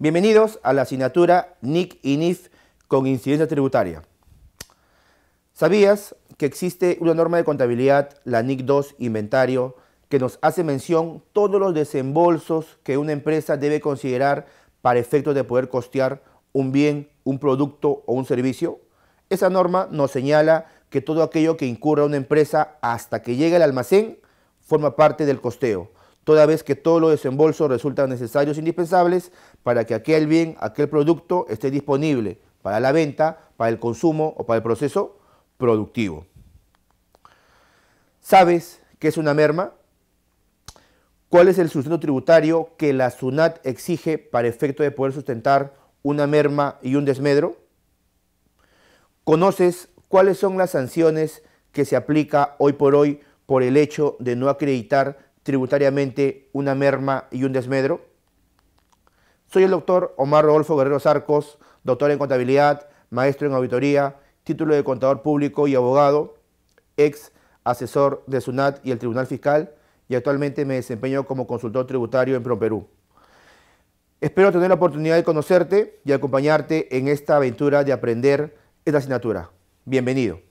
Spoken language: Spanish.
Bienvenidos a la asignatura NIC y NIF con incidencia tributaria. ¿Sabías que existe una norma de contabilidad, la NIC 2 Inventario, que nos hace mención todos los desembolsos que una empresa debe considerar para efectos de poder costear un bien, un producto o un servicio? Esa norma nos señala que todo aquello que incurra una empresa hasta que llegue al almacén forma parte del costeo toda vez que todos los desembolsos resultan necesarios e indispensables para que aquel bien, aquel producto esté disponible para la venta, para el consumo o para el proceso productivo. ¿Sabes qué es una merma? ¿Cuál es el sustento tributario que la SUNAT exige para efecto de poder sustentar una merma y un desmedro? ¿Conoces cuáles son las sanciones que se aplica hoy por hoy por el hecho de no acreditar tributariamente una merma y un desmedro? Soy el doctor Omar Rodolfo Guerrero Sarcos, doctor en contabilidad, maestro en auditoría, título de contador público y abogado, ex asesor de SUNAT y el Tribunal Fiscal y actualmente me desempeño como consultor tributario en PROMPERÚ. Espero tener la oportunidad de conocerte y acompañarte en esta aventura de aprender esta asignatura. Bienvenido.